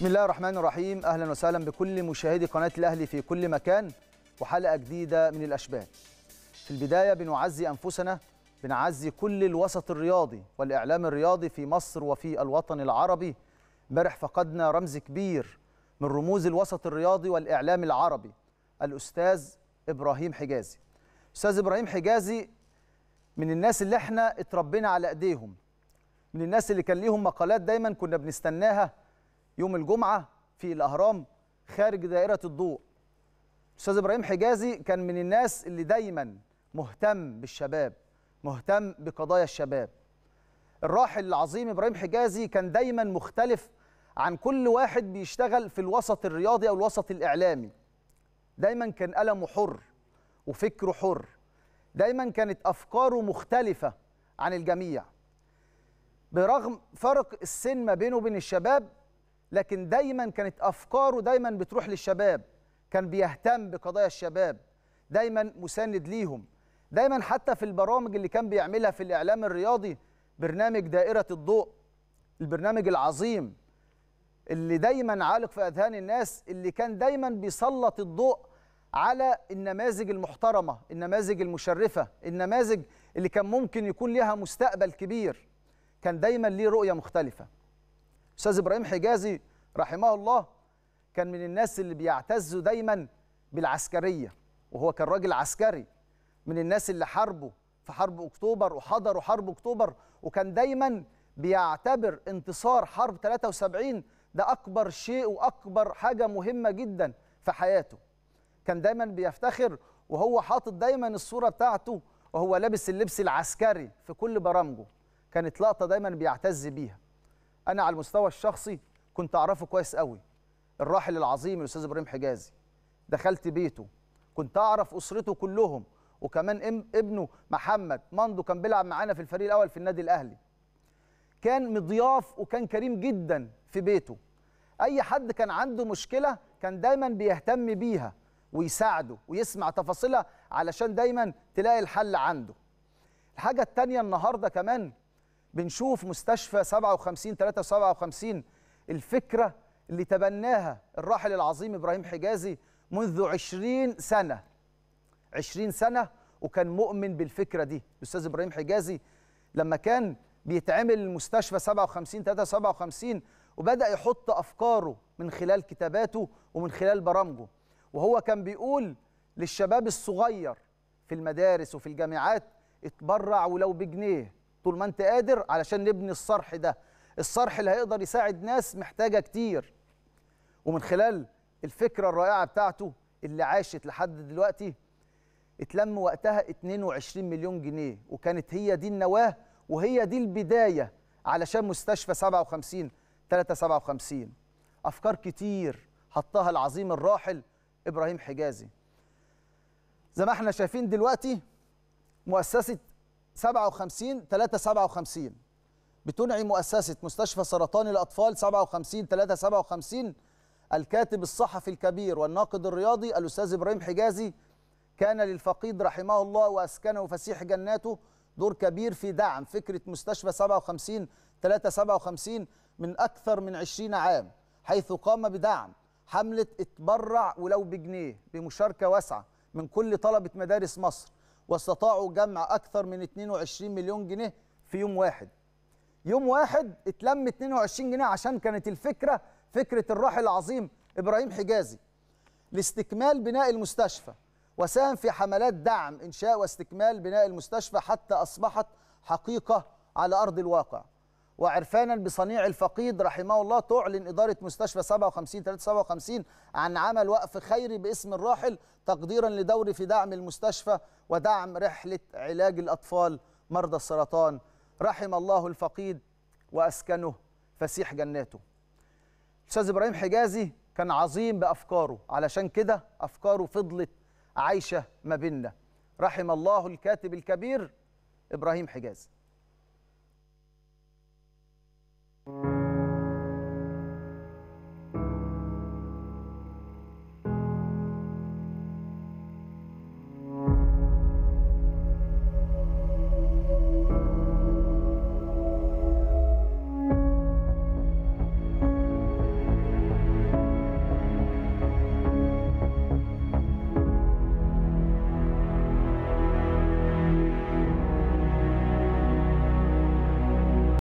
بسم الله الرحمن الرحيم اهلا وسهلا بكل مشاهدي قناه الاهلي في كل مكان وحلقه جديده من الاشبال في البدايه بنعزي انفسنا بنعزي كل الوسط الرياضي والاعلام الرياضي في مصر وفي الوطن العربي امبارح فقدنا رمز كبير من رموز الوسط الرياضي والاعلام العربي الاستاذ ابراهيم حجازي استاذ ابراهيم حجازي من الناس اللي احنا اتربينا على ايديهم من الناس اللي كان ليهم مقالات دايما كنا بنستناها يوم الجمعه في الاهرام خارج دائره الضوء أستاذ ابراهيم حجازي كان من الناس اللي دايما مهتم بالشباب مهتم بقضايا الشباب الراحل العظيم ابراهيم حجازي كان دايما مختلف عن كل واحد بيشتغل في الوسط الرياضي او الوسط الاعلامي دايما كان قلمه حر وفكره حر دايما كانت افكاره مختلفه عن الجميع برغم فرق السن ما بينه وبين الشباب لكن دايما كانت افكاره دايما بتروح للشباب كان بيهتم بقضايا الشباب دايما مساند ليهم دايما حتى في البرامج اللي كان بيعملها في الاعلام الرياضي برنامج دائره الضوء البرنامج العظيم اللي دايما عالق في اذهان الناس اللي كان دايما بيسلط الضوء على النماذج المحترمه النماذج المشرفه النماذج اللي كان ممكن يكون لها مستقبل كبير كان دايما ليه رؤيه مختلفه استاذ ابراهيم حجازي رحمه الله كان من الناس اللي بيعتزوا دايما بالعسكريه وهو كان راجل عسكري من الناس اللي حاربوا في حرب اكتوبر وحضروا حرب اكتوبر وكان دايما بيعتبر انتصار حرب 73 ده اكبر شيء واكبر حاجه مهمه جدا في حياته كان دايما بيفتخر وهو حاطط دايما الصوره بتاعته وهو لابس اللبس العسكري في كل برامجه كانت لقطه دايما بيعتز بيها انا على المستوى الشخصي كنت اعرفه كويس قوي الراحل العظيم الاستاذ ابراهيم حجازي دخلت بيته كنت اعرف اسرته كلهم وكمان ابنه محمد ماندو كان بيلعب معانا في الفريق الاول في النادي الاهلي كان مضياف وكان كريم جدا في بيته اي حد كان عنده مشكله كان دايما بيهتم بيها ويساعده ويسمع تفاصيلها علشان دايما تلاقي الحل عنده الحاجه الثانيه النهارده كمان بنشوف مستشفى 57 3 57 الفكره اللي تبناها الراحل العظيم ابراهيم حجازي منذ 20 سنه 20 سنه وكان مؤمن بالفكره دي الاستاذ ابراهيم حجازي لما كان بيتعمل المستشفى 57 3 57 وبدا يحط افكاره من خلال كتاباته ومن خلال برامجه وهو كان بيقول للشباب الصغير في المدارس وفي الجامعات اتبرع ولو بجنيه طول ما انت قادر علشان نبني الصرح ده الصرح اللي هيقدر يساعد ناس محتاجه كتير ومن خلال الفكره الرائعه بتاعته اللي عاشت لحد دلوقتي اتلم وقتها 22 مليون جنيه وكانت هي دي النواه وهي دي البدايه علشان مستشفى 57 357 افكار كتير حطها العظيم الراحل ابراهيم حجازي زي ما احنا شايفين دلوقتي مؤسسه 57 357 بتنعي مؤسسة مستشفى سرطان الأطفال 57 357 الكاتب الصحفي الكبير والناقد الرياضي الأستاذ إبراهيم حجازي كان للفقيد رحمه الله وأسكنه فسيح جناته دور كبير في دعم فكرة مستشفى 57 357 من أكثر من 20 عام حيث قام بدعم حملة اتبرع ولو بجنيه بمشاركة واسعة من كل طلبة مدارس مصر واستطاعوا جمع أكثر من 22 مليون جنيه في يوم واحد يوم واحد اتلم 22 جنيه عشان كانت الفكرة فكرة الراحل العظيم إبراهيم حجازي لاستكمال بناء المستشفى وساهم في حملات دعم إنشاء واستكمال بناء المستشفى حتى أصبحت حقيقة على أرض الواقع وعرفانا بصنيع الفقيد رحمه الله تعلن إدارة مستشفى 57 357 عن عمل وقف خيري باسم الراحل تقديرا لدوري في دعم المستشفى ودعم رحلة علاج الأطفال مرضى السرطان رحم الله الفقيد وأسكنه فسيح جناته الأستاذ إبراهيم حجازي كان عظيم بأفكاره علشان كده أفكاره فضلت عايشة ما بيننا رحم الله الكاتب الكبير إبراهيم حجازي